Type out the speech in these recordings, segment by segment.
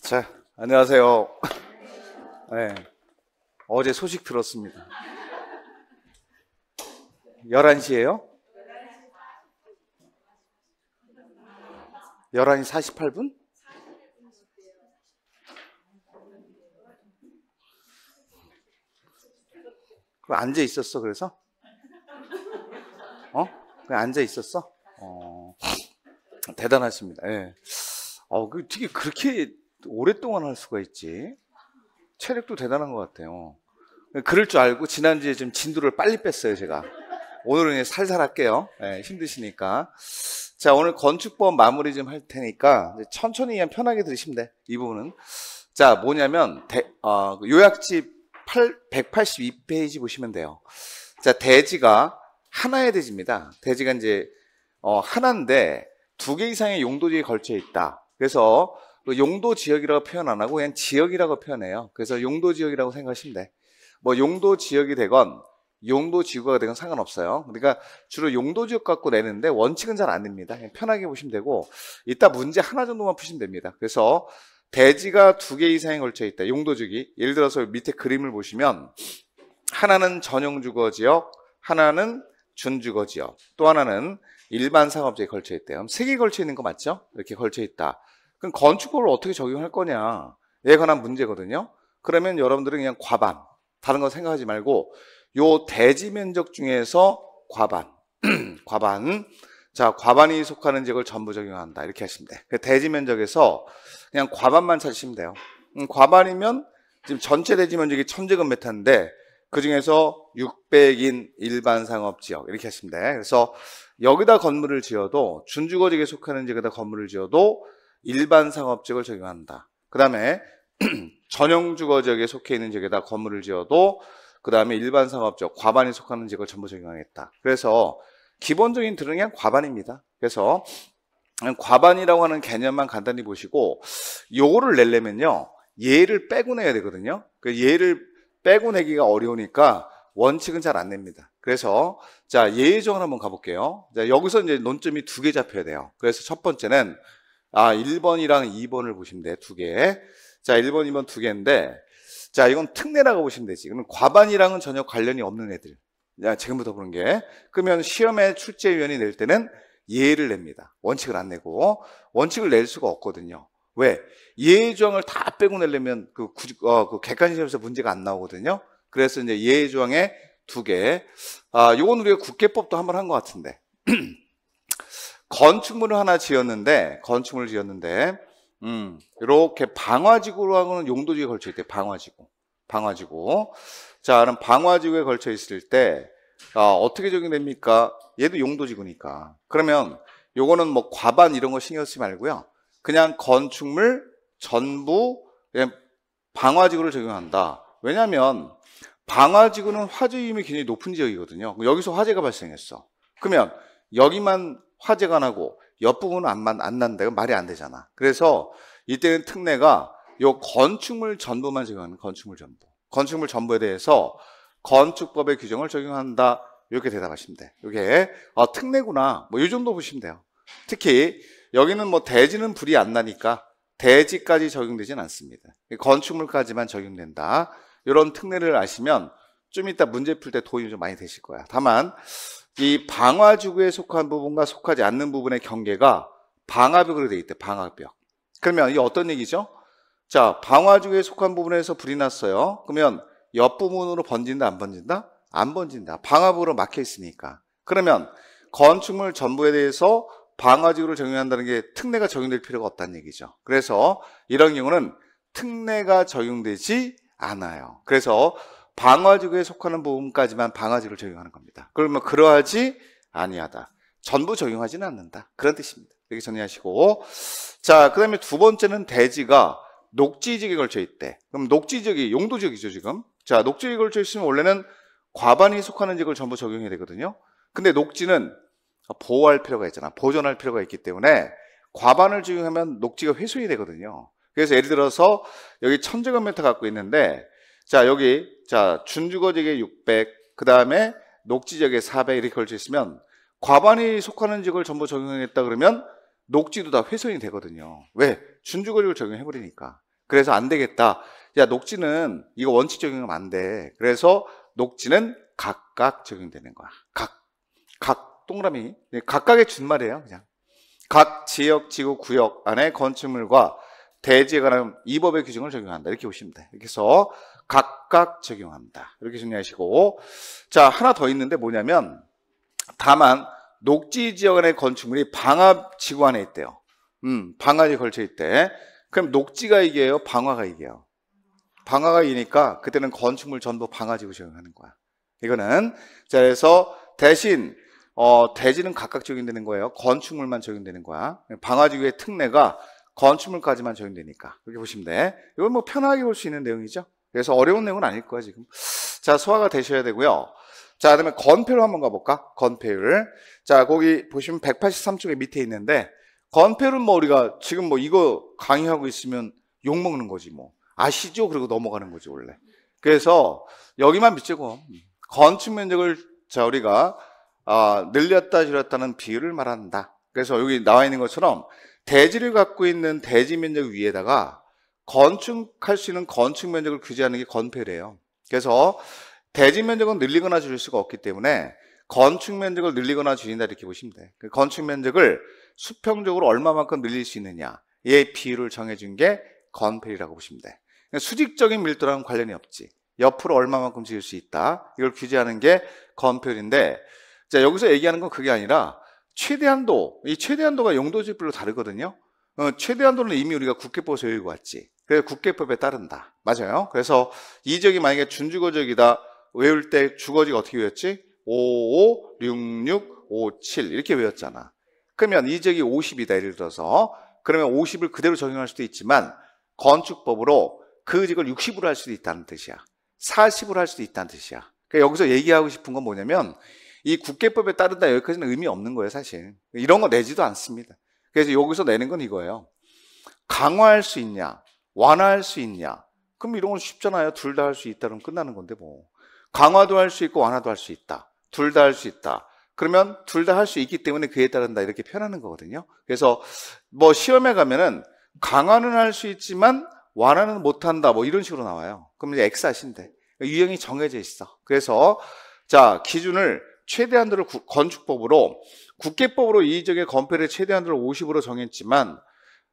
자, 안녕하세요. 네, 어제 소식 들었습니다. 11시에요? 11시 48분? 그 앉아 있었어, 그래서? 어? 그냥 앉아 있었어? 어, 대단하십니다. 예. 네. 어, 그, 되게 그렇게 오랫동안 할 수가 있지. 체력도 대단한 것 같아요. 그럴 줄 알고 지난주에 좀 진도를 빨리 뺐어요, 제가. 오늘은 살살 할게요. 네, 예, 힘드시니까. 자, 오늘 건축법 마무리 좀 할 테니까 천천히 그냥 편하게 들으시면 돼. 이 부분은. 자, 뭐냐면 대, 어, 그 요약집 8, 182페이지 보시면 돼요. 자, 대지가 하나의 대지입니다. 대지가 이제 어, 하나인데 두 개 이상의 용도지에 걸쳐 있다. 그래서 용도 지역이라고 표현 안 하고 그냥 지역이라고 표현해요. 그래서 용도 지역이라고 생각하시면 돼. 뭐 용도 지역이 되건 용도 지구가 되건 상관없어요. 그러니까 주로 용도 지역 갖고 내는데 원칙은 잘 안 됩니다. 그냥 편하게 보시면 되고 이따 문제 하나 정도만 푸시면 됩니다. 그래서 대지가 두 개 이상에 걸쳐 있다. 용도 지역이 예를 들어서 밑에 그림을 보시면 하나는 전용 주거 지역, 하나는 준주거 지역, 또 하나는 일반 상업지에 걸쳐 있대요. 세 개 걸쳐 있는 거 맞죠? 이렇게 걸쳐 있다. 그럼 건축법을 어떻게 적용할 거냐에 관한 문제거든요. 그러면 여러분들은 그냥 과반, 다른 거 생각하지 말고 요 대지 면적 중에서 과반, 과반, 자 과반이 속하는 지역을 전부 적용한다 이렇게 하시면 돼. 그 대지 면적에서 그냥 과반만 찾으시면 돼요. 음, 과반이면 지금 전체 대지 면적이 천제곱미터인데 그 중에서 600인 일반 상업 지역 이렇게 하시면 돼. 그래서 여기다 건물을 지어도 준주거지역에 속하는 지역에다 건물을 지어도 일반 상업지역을 적용한다. 그 다음에 전용 주거 지역에 속해 있는 지역에다 건물을 지어도 그 다음에 일반 상업지역 과반이 속하는 지역을 전부 적용하겠다. 그래서 기본적인 들은 그냥 과반입니다. 그래서 과반이라고 하는 개념만 간단히 보시고 요거를 내려면요 예를 빼고 내야 되거든요. 그 예를 빼고 내기가 어려우니까 원칙은 잘 안 냅니다. 그래서 자 예외정을 한번 가볼게요. 자 여기서 이제 논점이 두 개 잡혀야 돼요. 그래서 첫 번째는 아, 1번이랑 2번을 보시면 돼. 두 개. 자, 1번, 2번 두 개인데, 자, 이건 특례라고 보시면 되지. 그럼 과반이랑은 전혀 관련이 없는 애들. 야, 지금부터 보는 게. 그러면 시험에 출제위원이 낼 때는 예를 냅니다. 원칙을 안 내고. 원칙을 낼 수가 없거든요. 왜? 예의조항을다 빼고 내려면 그, 어, 그 객관시험에서 문제가 안 나오거든요. 그래서 이제 예의조항에두 개. 아, 요건 우리가 국회법도 한번 한 것 같은데. 건축물을 하나 지었는데 건축물을 지었는데 음, 이렇게 방화지구라고는 용도지에 걸쳐 있대 방화지구 방화지구 자 그럼 방화지구에 걸쳐 있을 때 아, 어떻게 적용됩니까? 얘도 용도지구니까 그러면 요거는 뭐 과반 이런 거 신경 쓰지 말고요 그냥 건축물 전부 그냥 예, 방화지구를 적용한다 왜냐하면 방화지구는 화재 위험이 굉장히 높은 지역이거든요 여기서 화재가 발생했어 그러면 여기만 화재가 나고 옆부분은 안, 안 난다. 말이 안 되잖아. 그래서 이때는 특례가 요 건축물 전부만 적용하는 건축물 전부. 건축물 전부에 대해서 건축법의 규정을 적용한다. 이렇게 대답하시면 돼. 이게 아, 특례구나. 뭐이 정도 보시면 돼요. 특히 여기는 뭐 대지는 불이 안 나니까 대지까지 적용되진 않습니다. 건축물까지만 적용된다. 이런 특례를 아시면 좀 이따 문제 풀 때 도움이 좀 많이 되실 거야. 다만 이 방화주구에 속한 부분과 속하지 않는 부분의 경계가 방화벽으로 되어 있대. 방화벽. 그러면 이 어떤 얘기죠? 자, 방화주구에 속한 부분에서 불이 났어요. 그러면 옆 부분으로 번진다, 안 번진다? 안 번진다. 방화벽으로 막혀 있으니까. 그러면 건축물 전부에 대해서 방화지구를 적용한다는 게 특례가 적용될 필요가 없다는 얘기죠. 그래서 이런 경우는 특례가 적용되지 않아요. 그래서 방어지구에 속하는 부분까지만 방어지구를 적용하는 겁니다. 그러면 그러하지 아니하다. 전부 적용하지는 않는다. 그런 뜻입니다. 이렇게 정리하시고 자, 그 다음에 두 번째는 대지가 녹지 지역에 걸쳐 있대. 그럼 녹지 지역이 용도 지역이죠, 지금. 자, 녹지 지역에 걸쳐 있으면 원래는 과반이 속하는 지역을 전부 적용해야 되거든요. 근데 녹지는 보호할 필요가 있잖아. 보존할 필요가 있기 때문에 과반을 적용하면 녹지가 훼손이 되거든요. 그래서 예를 들어서 여기 천제곱미터 갖고 있는데 자, 여기, 자, 준주거지역에 600, 그 다음에 녹지역에 지400 이렇게 걸쳐 있으면 과반이 속하는 지역을 전부 적용했다 그러면 녹지도 다 훼손이 되거든요. 왜? 준주거리를 적용해버리니까. 그래서 안 되겠다. 야, 녹지는 이거 원칙 적용하면 안 돼. 그래서 녹지는 각각 적용되는 거야. 각, 각 동그라미. 각각의 준말이에요, 그냥. 각 지역, 지구, 구역 안에 건축물과 대지에 관한 이 법의 규정을 적용한다. 이렇게 보시면 돼. 이렇게 해서 각각 적용합니다. 이렇게 정리하시고 자 하나 더 있는데 뭐냐면 다만 녹지 지역의 안 건축물이 방화 지구 안에 있대요. 음, 방화지 걸쳐 있대. 그럼 녹지가 이게요 방화가 이게요 방화가 이니까 그때는 건축물 전부 방화지구 적용하는 거야. 이거는 자 그래서 대신 어, 대지는 각각 적용되는 거예요. 건축물만 적용되는 거야. 방화지구의 특례가 건축물까지만 적용되니까 이렇게 보시면 돼. 이건 뭐 편하게 볼 수 있는 내용이죠. 그래서 어려운 내용은 아닐 거야 지금. 자 소화가 되셔야 되고요. 자 그다음에 건폐율 한번 가볼까? 건폐율. 자 거기 보시면 183쪽에 밑에 있는데 건폐율은 뭐 우리가 지금 뭐 이거 강의하고 있으면 욕 먹는 거지 뭐 아시죠? 그리고 넘어가는 거지 원래. 그래서 여기만 밑지고 건축 면적을 자 우리가 아, 늘렸다 줄였다는 비율을 말한다. 그래서 여기 나와 있는 것처럼 대지를 갖고 있는 대지 면적 위에다가 건축할 수 있는 건축 면적을 규제하는 게 건폐래요. 그래서 대지 면적은 늘리거나 줄일 수가 없기 때문에 건축 면적을 늘리거나 줄인다 이렇게 보시면 돼. 그 건축 면적을 수평적으로 얼마만큼 늘릴 수 있느냐의 비율을 정해준 게건폐율라고 보시면 돼. 그러니까 수직적인 밀도랑 관련이 없지. 옆으로 얼마만큼 지을 수 있다. 이걸 규제하는 게 건폐율인데, 자 여기서 얘기하는 건 그게 아니라 최대한도 이 최대한도가 용도지별로 다르거든요. 어, 최대한도는 이미 우리가 국회법 에서 세우고 왔지. 그래서 국회법에 따른다. 맞아요. 그래서 이지역이 만약에 준주거적이다. 외울 때 주거지가 어떻게 외웠지? 55, 66, 57 이렇게 외웠잖아. 그러면 이지역이 50이다. 예를 들어서. 그러면 50을 그대로 적용할 수도 있지만 건축법으로 그지역을 60으로 할 수도 있다는 뜻이야. 40으로 할 수도 있다는 뜻이야. 그러니까 여기서 얘기하고 싶은 건 뭐냐면 이국회법에 따른다 여기까지는 의미 없는 거예요, 사실. 이런 거 내지도 않습니다. 그래서 여기서 내는 건 이거예요. 강화할 수 있냐? 완화할 수 있냐? 그럼 이런 건 쉽잖아요. 둘 다 할 수 있다 그러면 끝나는 건데 뭐. 강화도 할 수 있고 완화도 할 수 있다. 둘 다 할 수 있다. 그러면 둘 다 할 수 있기 때문에 그에 따른다 이렇게 표현하는 거거든요. 그래서 뭐 시험에 가면은 강화는 할 수 있지만 완화는 못한다 뭐 이런 식으로 나와요. 그럼 이제 X하신데 유형이 정해져 있어. 그래서 자 기준을 최대한도로 건축법으로 국계법으로 이의적의 건폐를 최대한으로 50으로 정했지만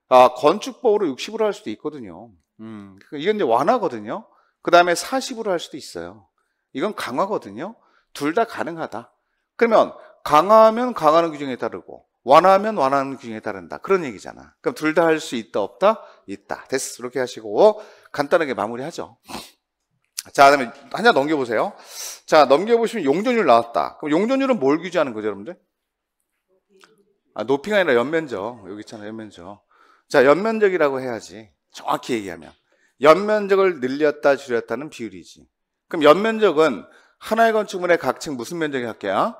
아, 건축법으로 60으로 할 수도 있거든요. 음, 그러니까 이건 이제 완화거든요. 그 다음에 40으로 할 수도 있어요. 이건 강화거든요. 둘 다 가능하다. 그러면 강화하면 강화하는 규정에 따르고 완화하면 완화하는 규정에 따른다. 그런 얘기잖아. 그럼 둘 다 할 수 있다 없다? 있다. 됐어. 그렇게 하시고 간단하게 마무리하죠. 자, 그다음에 한장 넘겨보세요. 자, 넘겨보시면 용전율 나왔다. 그럼 용전율은 뭘 규제하는 거죠, 여러분들? 아, 높이가 아니라 연면적. 여기 있잖아, 요 연면적. 자, 연면적이라고 해야지. 정확히 얘기하면. 연면적을 늘렸다 줄였다는 비율이지. 그럼 연면적은 하나의 건축물의 각층 무슨 면적이 할게요?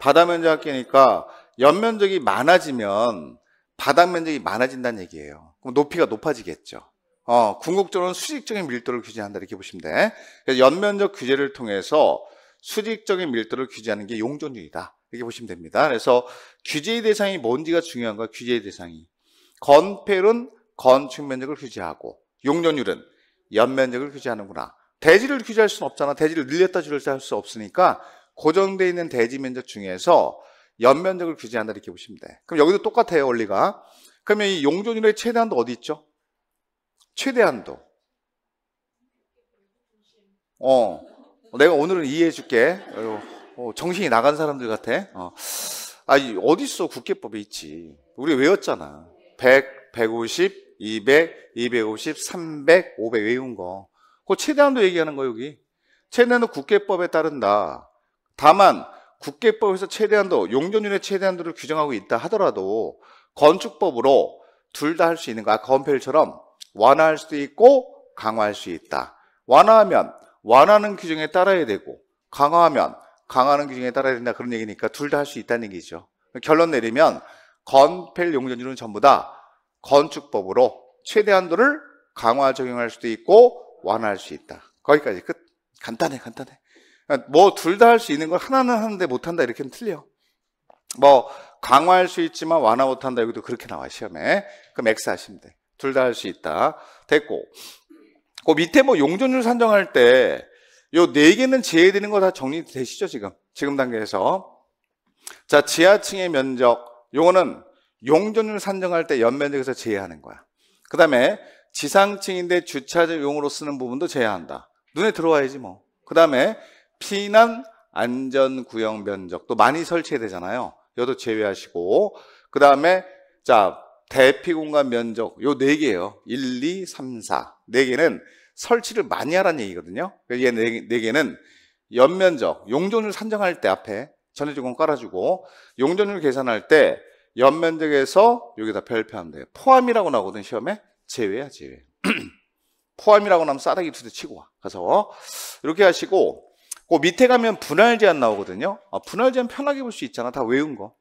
바다 면적 할게니까 연면적이 많아지면 바닥 면적이 많아진다는 얘기예요. 그럼 높이가 높아지겠죠. 어, 궁극적으로는 수직적인 밀도를 규제한다 이렇게 보시면 돼. 그래서 연면적 규제를 통해서 수직적인 밀도를 규제하는 게 용존율이다. 이렇게 보시면 됩니다. 그래서 규제의 대상이 뭔지가 중요한 거야. 규제의 대상이. 건폐율은 건축 면적을 규제하고 용적률은 연면적을 규제하는구나. 대지를 규제할 수는 없잖아. 대지를 늘렸다 줄였다 할 수 없으니까 고정되어 있는 대지 면적 중에서 연면적을 규제한다 이렇게 보시면 돼. 그럼 여기도 똑같아요, 원리가. 그러면 이 용적률의 최대한도 어디 있죠? 최대한도. 어. 내가 오늘은 이해해 줄게. 어, 정신이 나간 사람들 같아. 어. 아니, 어딨어. 국회법에 있지. 우리 외웠잖아. 100, 150, 200, 250, 300, 500 외운 거. 그 최대한도 얘기하는 거, 여기. 최대한도 국회법에 따른다. 다만, 국회법에서 최대한도, 용적률의 최대한도를 규정하고 있다 하더라도, 건축법으로 둘 다 할 수 있는 거야. 건폐율처럼 완화할 수도 있고, 강화할 수 있다. 완화하면, 완화는 하 규정에 따라야 되고, 강화하면 강하는 화 규정에 따라야 된다 그런 얘기니까 둘 다 할 수 있다는 얘기죠. 결론 내리면 건폐율 용전율은 전부 다 건축법으로 최대한도를 강화 적용할 수도 있고 완화할 수 있다. 거기까지 끝. 간단해, 간단해. 뭐 둘 다 할 수 있는 걸 하나는 하는데 못한다 이렇게 하 틀려. 뭐 강화할 수 있지만 완화 못한다 여기도 그렇게 나와 시험에. 그럼 X 하시면 돼. 둘 다 할 수 있다. 됐고. 그 밑에 뭐 용전율 산정할 때 요네 개는 제외되는 거 다 정리되시죠, 지금? 지금 단계에서. 자, 지하층의 면적. 요거는 용적률 산정할 때 연면적에서 제외하는 거야. 그 다음에 지상층인데 주차용으로 쓰는 부분도 제외한다. 눈에 들어와야지 뭐. 그 다음에 피난 안전구역 면적도 많이 설치해야 되잖아요. 여도 제외하시고. 그 다음에 자 대피 공간 면적 요 네 개예요. 1, 2, 3, 4. 네 개는 설치를 많이 하라는 얘기거든요. 그러니까 얘네 네 개는 연면적, 용적율 산정할 때 앞에 전해조공 깔아주고 용적율 계산할 때 연면적에서 여기다 별표하면 돼요. 포함이라고 나오거든 시험에 제외야 제외. 포함이라고 나면 싸다기 투대 치고 와. 그래서 이렇게 하시고 그 밑에 가면 분할 제한 나오거든요. 아, 분할 제한 편하게 볼 수 있잖아. 다 외운 거.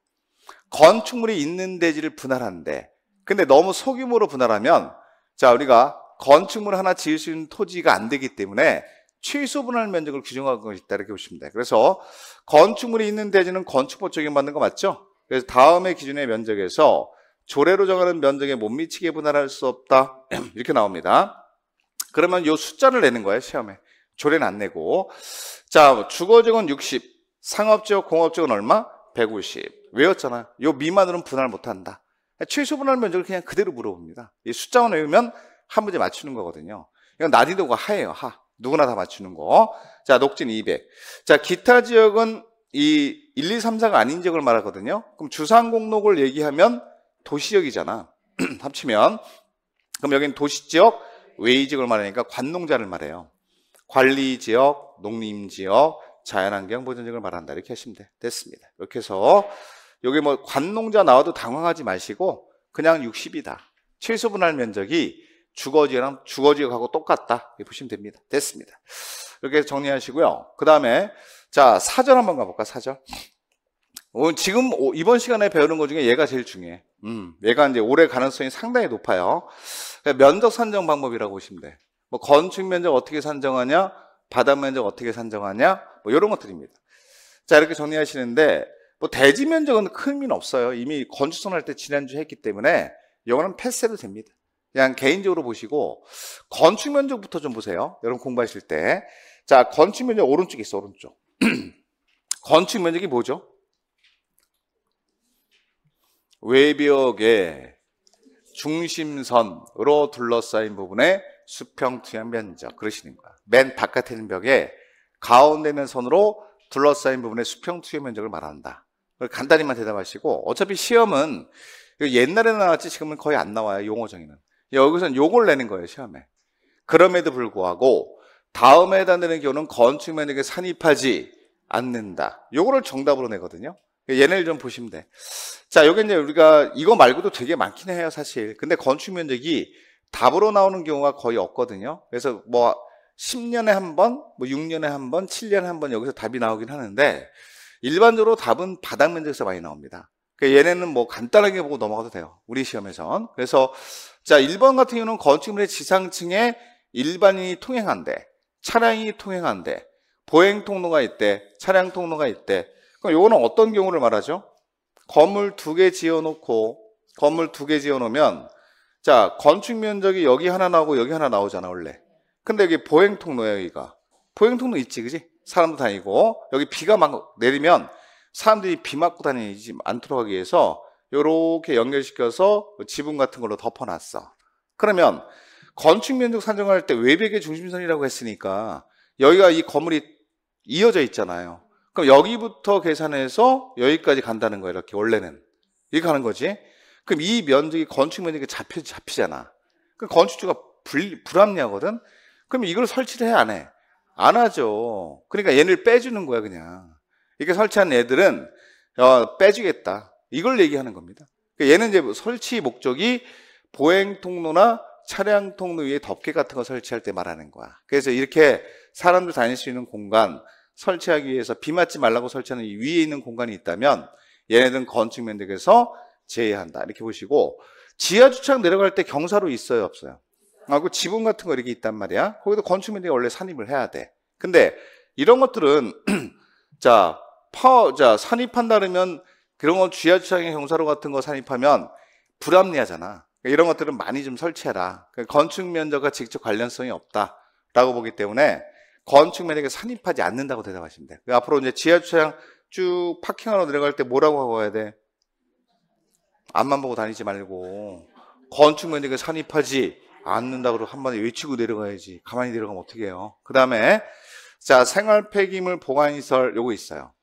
건축물이 있는 대지를 분할한데 근데 너무 소규모로 분할하면 자 우리가 건축물 하나 지을 수 있는 토지가 안 되기 때문에 최소 분할 면적을 규정하고 있다 이렇게 보시면 돼요. 그래서 건축물이 있는 대지는 건축법 적용 받는 거 맞죠? 그래서 다음의 기준의 면적에서 조례로 정하는 면적에 못 미치게 분할할 수 없다 이렇게 나옵니다. 그러면 요 숫자를 내는 거예요 시험에 조례는 안 내고 자 주거지역은 60 상업지역 공업지역은 얼마? 150 외웠잖아 요 미만으로는 분할 못한다 최소 분할 면적을 그냥 그대로 물어봅니다 이 숫자만 외우면 한 문제 맞추는 거거든요. 이건 난이도가 하예요, 하. 누구나 다 맞추는 거. 자, 녹진 200. 자, 기타 지역은 이 1, 2, 3, 4가 아닌 지역을 말하거든요. 그럼 주상 공록을 얘기하면 도시역이잖아. 합치면. 그럼 여기는 도시 지역, 외이 지역을 말하니까 관농자를 말해요. 관리 지역, 농림 지역, 자연환경 보존 지역을 말한다. 이렇게 하시면 돼. 됐습니다. 이렇게 해서 여기 뭐 관농자 나와도 당황하지 마시고 그냥 60이다. 최소 분할 면적이 주거지랑 주거지하고 똑같다. 이렇게 보시면 됩니다. 됐습니다. 이렇게 정리하시고요. 그 다음에 자 사절 한번 가볼까 사절. 지금 이번 시간에 배우는 것 중에 얘가 제일 중요해. 음, 얘가 이제 올해 가능성이 상당히 높아요. 그러니까 면적 산정 방법이라고 보시면 돼. 뭐 건축 면적 어떻게 산정하냐, 바다 면적 어떻게 산정하냐, 뭐 이런 것들입니다. 자 이렇게 정리하시는데 뭐 대지 면적은 큰 의미는 없어요. 이미 건축선 할때 지난주 했기 때문에 이거는 패스해도 됩니다. 그냥 개인적으로 보시고 건축 면적부터 좀 보세요. 여러분 공부하실 때. 자, 건축 면적 오른쪽에 있어, 오른쪽. 건축 면적이 뭐죠? 외벽의 중심선으로 둘러싸인 부분의 수평 투영 면적 그러시는 거야. 맨 바깥에 있는 벽에 가운데 있는 선으로 둘러싸인 부분의 수평 투영 면적을 말한다. 간단히만 대답하시고 어차피 시험은 옛날에 나왔지 지금은 거의 안 나와요 용어정의는 여기서는 요걸 내는 거예요, 시험에. 그럼에도 불구하고 다음에 해당되는 경우는 건축면에게 산입하지 않는다. 요거를 정답으로 내거든요. 얘네를 좀 보시면 돼. 자, 여기 이제 우리가 이거 말고도 되게 많긴 해요, 사실. 근데 건축 면적이 답으로 나오는 경우가 거의 없거든요. 그래서 뭐 10년에 한 번, 뭐 6년에 한 번, 7년에 한 번 여기서 답이 나오긴 하는데 일반적으로 답은 바닥 면적에서 많이 나옵니다. 그 얘네는 뭐 간단하게 보고 넘어가도 돼요. 우리 시험에선. 그래서 자, 1번 같은 경우는 건축물의 지상층에 일반인이 통행한대. 차량이 통행한대. 보행 통로가 있대. 차량 통로가 있대. 그럼 요거는 어떤 경우를 말하죠? 건물 두 개 지어 놓고 건물 두 개 지어 놓으면 자, 건축 면적이 여기 하나 나오고 여기 하나 나오잖아, 원래. 근데 여기 보행 통로야, 여기가. 보행 통로 있지, 그지? 사람도 다니고 여기 비가 막 내리면 사람들이 비 맞고 다니지 않도록 하기 위해서 이렇게 연결시켜서 지붕 같은 걸로 덮어놨어. 그러면 건축 면적 산정할 때 외벽의 중심선이라고 했으니까 여기가 이 건물이 이어져 있잖아요. 그럼 여기부터 계산해서 여기까지 간다는 거예요. 이렇게 원래는 이렇게 하는 거지. 그럼 이 면적이 건축 면적에 잡혀 잡히잖아. 그 건축주가 불, 불합리하거든. 그럼 이걸 설치를 해안 해? 안 하죠. 그러니까 얘를 빼주는 거야 그냥. 이렇게 설치한 애들은 어, 빼주겠다. 이걸 얘기하는 겁니다. 그러니까 얘는 이제 설치 목적이 보행 통로나 차량 통로 위에 덮개 같은 거 설치할 때 말하는 거야. 그래서 이렇게 사람들 다닐 수 있는 공간 설치하기 위해서 비 맞지 말라고 설치하는 위에 있는 공간이 있다면 얘네들은 건축 면적에서 제외한다. 이렇게 보시고 지하 주차장 내려갈 때 경사로 있어요, 없어요? 하고 지붕 같은 거 이렇게 있단 말이야. 거기도 건축 면적이 원래 산입을 해야 돼. 근데 이런 것들은 자, 파워 자, 산입한다면 그러 그런 건지하장의 경사로 같은 거 산입하면 불합리하잖아. 그러니까 이런 것들은 많이 좀 설치해라. 그러니까 건축 면적과 직접 관련성이 없다라고 보기 때문에 건축 면적에 산입하지 않는다고 대답하시면 돼. 그러니까 앞으로 이제 지하장쭉 파킹하러 내려갈 때 뭐라고 하고 가야 돼? 앞만 보고 다니지 말고 건축 면적에 산입하지 않는다고 한번에 외치고 내려가야지. 가만히 내려가면 어떻게 해요? 그 다음에 자 생활 폐기물 보관시설 요거 있어요.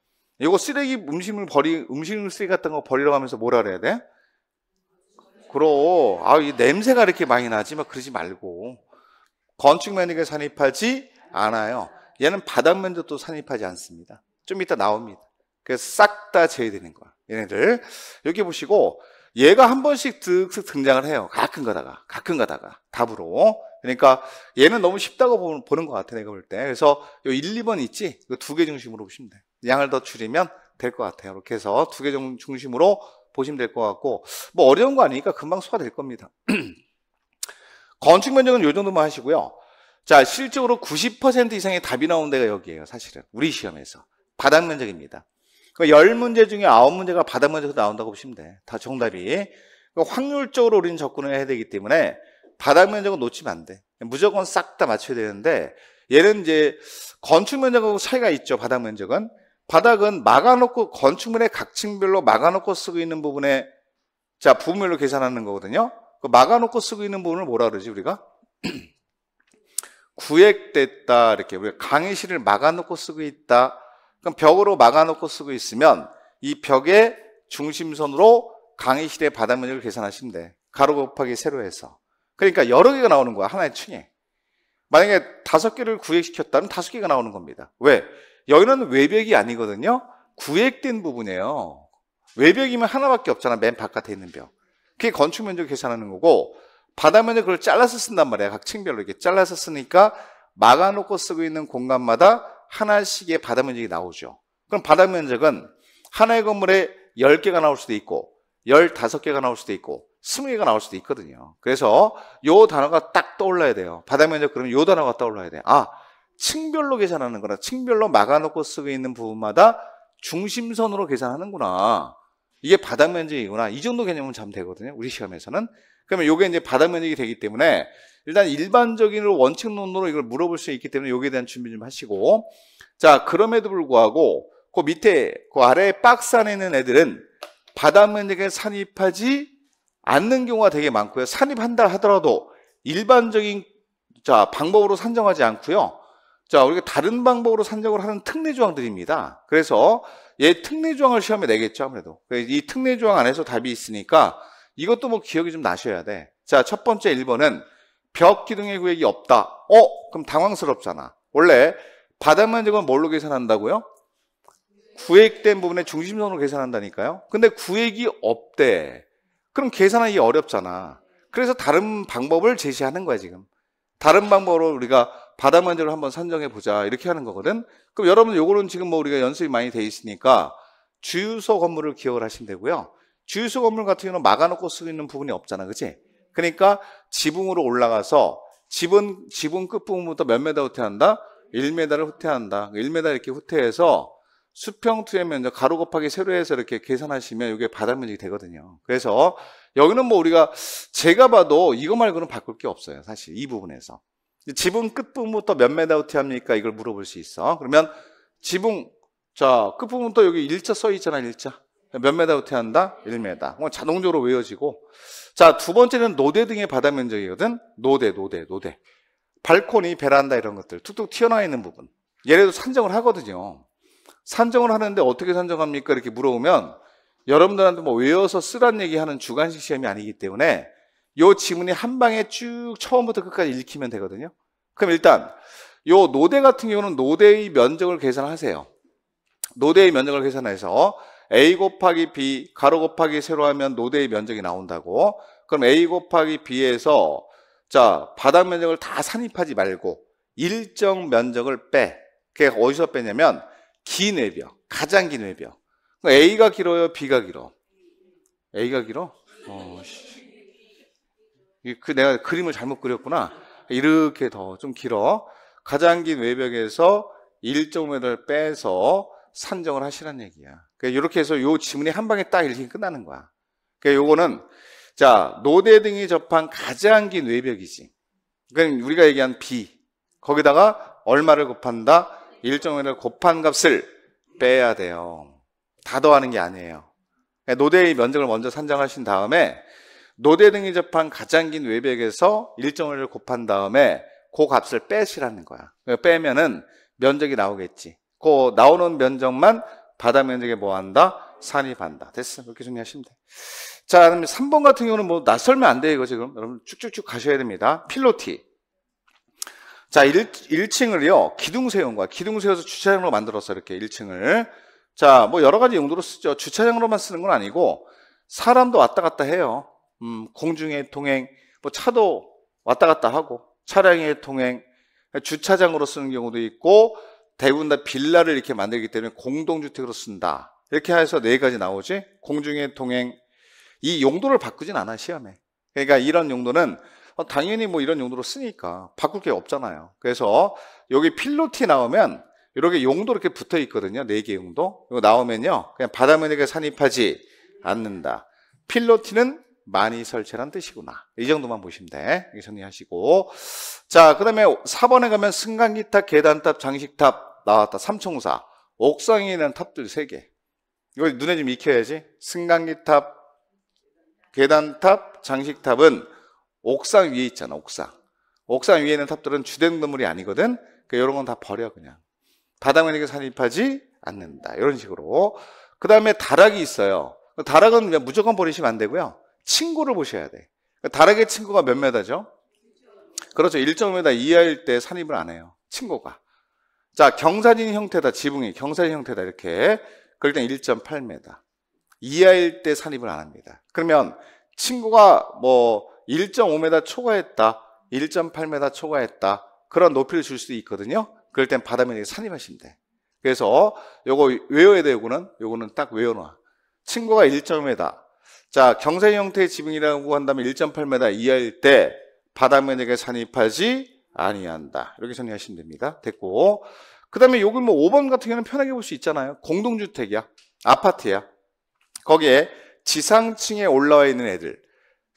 이거 쓰레기 음식물 버리 음식물 쓰레기 같은 거 버리러 가면서 뭐라 그래야 돼? 그러 아이 냄새가 이렇게 많이 나지 막 그러지 말고 건축 면역에 산입하지 않아요. 얘는 바닥 면적도 산입하지 않습니다. 좀 이따 나옵니다. 그래서 싹 다 제외되는 거야. 얘네들 여기 보시고 얘가 한 번씩 득득 등장을 해요. 가끔 가다가 가끔 가다가 답으로 그러니까 얘는 너무 쉽다고 보는 것 같아 내가 볼 때. 그래서 요 1, 2번 있지? 이 두개 중심으로 보시면 돼. 양을 더 줄이면 될 것 같아요. 이렇게 해서 두 개 중심으로 보시면 될 것 같고 뭐 어려운 거 아니니까 금방 소화될 겁니다. 건축 면적은 요 정도만 하시고요. 자, 실적으로 90% 이상의 답이 나온 데가 여기예요, 사실은. 우리 시험에서. 바닥 면적입니다. 10문제 그 중에 9문제가 바닥 면적으로 나온다고 보시면 돼. 다 정답이. 그 확률적으로 우리는 접근을 해야 되기 때문에 바닥 면적은 놓치면 안 돼. 무조건 싹 다 맞춰야 되는데 얘는 이제 건축 면적하고 차이가 있죠, 바닥 면적은. 바닥은 막아놓고 건축물의 각층별로 막아놓고 쓰고 있는 부분에 자 부분별로 계산하는 거거든요. 그 막아놓고 쓰고 있는 부분을 뭐라 그러지 우리가? 구획됐다 이렇게 우리가 강의실을 막아놓고 쓰고 있다. 그럼 벽으로 막아놓고 쓰고 있으면 이 벽의 중심선으로 강의실의 바닥면적을 계산하시면 돼. 가로 곱하기 세로 해서. 그러니까 여러 개가 나오는 거야 하나의 층에. 만약에 다섯 개를 구획시켰다면 다섯 개가 나오는 겁니다. 왜? 여기는 외벽이 아니거든요. 구획된 부분이에요. 외벽이면 하나밖에 없잖아. 맨 바깥에 있는 벽. 그게 건축 면적 계산하는 거고 바닥면은 그걸 잘라서 쓴단 말이야. 각 층별로 이렇게 잘라서 쓰니까 막아놓고 쓰고 있는 공간마다 하나씩의 바닥 면적이 나오죠. 그럼 바닥 면적은 하나의 건물에 10개가 나올 수도 있고 15개가 나올 수도 있고 20개가 나올 수도 있거든요. 그래서 요 단어가 딱 떠올라야 돼요. 바닥 면적 그러면 요 단어가 떠올라야 돼. 요 아, 층별로 계산하는 거나 층별로 막아놓고 쓰고 있는 부분마다 중심선으로 계산하는구나. 이게 바닥 면적이구나. 이 정도 개념은 잠 되거든요. 우리 시험에서는. 그러면 이게 이제 바닥 면적이 되기 때문에 일단 일반적인 원칙론으로 이걸 물어볼 수 있기 때문에 여기에 대한 준비 좀 하시고 자 그럼에도 불구하고 그 밑에 그 아래 박스 안에 있는 애들은 바닥 면적에 산입하지 않는 경우가 되게 많고요. 산입한다 하더라도 일반적인 자 방법으로 산정하지 않고요. 자, 우리가 다른 방법으로 산적을 하는 특례 조항들입니다. 그래서 얘 특례 조항을 시험에 내겠죠, 아무래도. 그 이 특례 조항 안에서 답이 있으니까 이것도 뭐 기억이 좀 나셔야 돼. 자, 첫 번째 1번은 벽 기둥의 구역이 없다. 어? 그럼 당황스럽잖아. 원래 바닥만적은 뭘로 계산한다고요? 구획된 부분의 중심선으로 계산한다니까요. 근데 구획이 없대. 그럼 계산하기 어렵잖아. 그래서 다른 방법을 제시하는 거야, 지금. 다른 방법으로 우리가 바닥만재로 한번 산정해 보자 이렇게 하는 거거든. 그럼 여러분 요거는 지금 뭐 우리가 연습이 많이 돼 있으니까 주유소 건물을 기억을 하시면 되고요. 주유소 건물 같은 경우는 막아놓고 쓰있는 부분이 없잖아, 그렇지? 그러니까 지붕으로 올라가서 지붕 지붕 끝부분부터 몇 메다 후퇴한다? 1메다를 후퇴한다. 1메다 이렇게 후퇴해서 수평투의 면적 가로 곱하기 세로 해서 이렇게 계산하시면 이게 바닥 면적이 되거든요. 그래서 여기는 뭐 우리가 제가 봐도 이거 말고는 바꿀 게 없어요. 사실 이 부분에서. 지붕 끝부분부터 몇 메다 어떻게 합니까? 이걸 물어볼 수 있어. 그러면 지붕 자 끝부분부터 여기 일자 써 있잖아 일자. 몇 메다 어떻게 한다? 1메다. 뭐 자동적으로 외워지고. 자, 두 번째는 노대 등의 바닥 면적이거든. 노대, 노대, 노대. 발코니, 베란다 이런 것들. 툭툭 튀어나와 있는 부분. 얘네도 산정을 하거든요. 산정을 하는데 어떻게 산정합니까? 이렇게 물어보면 여러분들한테 뭐 외워서 쓰란 얘기하는 주관식 시험이 아니기 때문에 요 지문이 한 방에 쭉 처음부터 끝까지 읽히면 되거든요. 그럼 일단 요 노대 같은 경우는 노대의 면적을 계산하세요. 노대의 면적을 계산해서 a 곱하기 b 가로 곱하기 세로 하면 노대의 면적이 나온다고. 그럼 a 곱하기 b에서 자 바닥 면적을 다 산입하지 말고 일정 면적을 빼. 그게 어디서 빼냐면 긴 외벽, 가장 긴 외벽. A가 길어요, B가 길어? A가 길어? 어, 씨. 그 내가 그림을 잘못 그렸구나. 이렇게 더 좀 길어. 가장 긴 외벽에서 1.5m를 빼서 산정을 하시란 얘기야. 이렇게 그러니까 해서 요 지문이 한 방에 딱 이렇게 끝나는 거야. 그러니까 요거는 자 노대 등이 접한 가장 긴 외벽이지. 그러니까 우리가 얘기한 b 거기다가 얼마를 곱한다? 1.5를 곱한 값을 빼야 돼요. 다 더하는 게 아니에요. 그러니까 노대의 면적을 먼저 산정하신 다음에 노대 등이 접한 가장 긴 외벽에서 일정을 곱한 다음에 그 값을 빼시라는 거야. 빼면은 면적이 나오겠지. 그 나오는 면적만 바다 면적에 뭐 한다? 산이 반다. 됐어. 그렇게 정리하시면 돼. 자, 그럼 3번 같은 경우는 뭐 낯설면 안 돼, 이거 지금. 여러분 쭉쭉쭉 가셔야 됩니다. 필로티. 자, 1, 1층을요, 기둥 세운 거야. 기둥 세워서 주차장으로 만들었어, 이렇게 1층을. 자, 뭐 여러 가지 용도로 쓰죠. 주차장으로만 쓰는 건 아니고, 사람도 왔다 갔다 해요. 음, 공중의 통행, 뭐 차도 왔다 갔다 하고 차량의 통행, 주차장으로 쓰는 경우도 있고 대부분 다 빌라를 이렇게 만들기 때문에 공동주택으로 쓴다. 이렇게 해서 네 가지 나오지. 공중의 통행 이 용도를 바꾸진 않아 시험에. 그러니까 이런 용도는 어, 당연히 뭐 이런 용도로 쓰니까 바꿀 게 없잖아요. 그래서 여기 필로티 나오면 이렇게 용도 이렇게 붙어 있거든요. 네 개 용도. 이거 나오면요. 그냥 바다면에게 산입하지 않는다. 필로티는 많이 설치란 뜻이구나. 이 정도만 보시면 돼. 이렇게 정리하시고. 자, 그 다음에 4번에 가면 승강기탑, 계단탑, 장식탑 나왔다. 삼총사. 옥상에 있는 탑들 3개. 이걸 눈에 좀 익혀야지. 승강기탑, 계단탑, 장식탑은 옥상 위에 있잖아, 옥상. 옥상 위에 있는 탑들은 주된 건물이 아니거든? 그러니까 이런 건 다 버려, 그냥. 바닥면에게 산입하지 않는다. 이런 식으로. 그 다음에 다락이 있어요. 다락은 무조건 버리시면 안 되고요. 친구를 보셔야 돼. 그러니까 다락의 친구가 몇 메다죠? 그렇죠. 1.5m 이하일 때 산입을 안 해요. 친구가. 자, 경사진 형태다. 지붕이 경사진 형태다. 이렇게. 그럴 땐 1.8m. 이하일 때 산입을 안 합니다. 그러면 친구가 뭐 1.5m 초과했다. 1.8m 초과했다. 그런 높이를 줄 수도 있거든요. 그럴 땐 바다면에 산입하시면 돼. 그래서 요거 외워야 돼, 요거는. 요거는 딱 외워놔. 친구가 1.5m. 자, 경세 형태의 지붕이라고 한다면 1.8m 이하일 때 바닥면에게 산입하지 아니한다. 이렇게 정리하시면 됩니다. 됐고. 그다음에 여기 뭐 5번 같은 경우는 편하게 볼 수 있잖아요. 공동주택이야. 아파트야. 거기에 지상층에 올라와 있는 애들.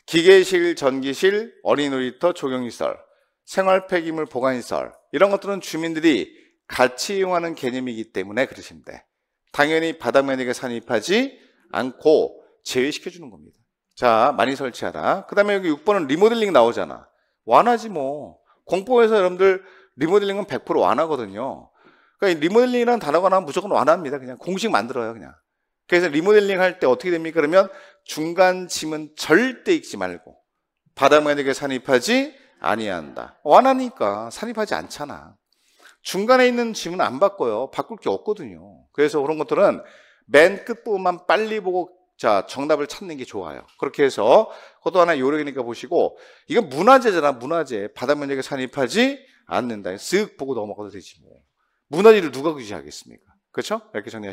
기계실, 전기실, 어린 놀이터, 조경시설, 생활 폐기물 보관시설 이런 것들은 주민들이 같이 이용하는 개념이기 때문에 그러시면 돼. 당연히 바닥면에게 산입하지 않고 제외시켜주는 겁니다. 자, 많이 설치하라. 그 다음에 여기 6번은 리모델링 나오잖아. 완화지 뭐. 공포에서 여러분들 리모델링은 100% 완화거든요. 그러니까 리모델링이라는 단어가 나면 무조건 완화입니다. 그냥 공식 만들어요, 그냥. 그래서 리모델링 할 때 어떻게 됩니까? 그러면 중간 짐은 절대 읽지 말고 바다만에게 산입하지 아니한다. 완화니까 산입하지 않잖아. 중간에 있는 짐은 안 바꿔요. 바꿀 게 없거든요. 그래서 그런 것들은 맨 끝부분만 빨리 보고 자, 정답을 찾는 게 좋아요. 그렇게 해서 그것도 하나의 요령이니까 보시고 이건 문화재잖아, 문화재. 바다 면역에 산입하지 않는다. 쓱 보고 넘어가도 되지 뭐. 문화재를 누가 유지하겠습니까? 그렇죠? 이렇게 정리하시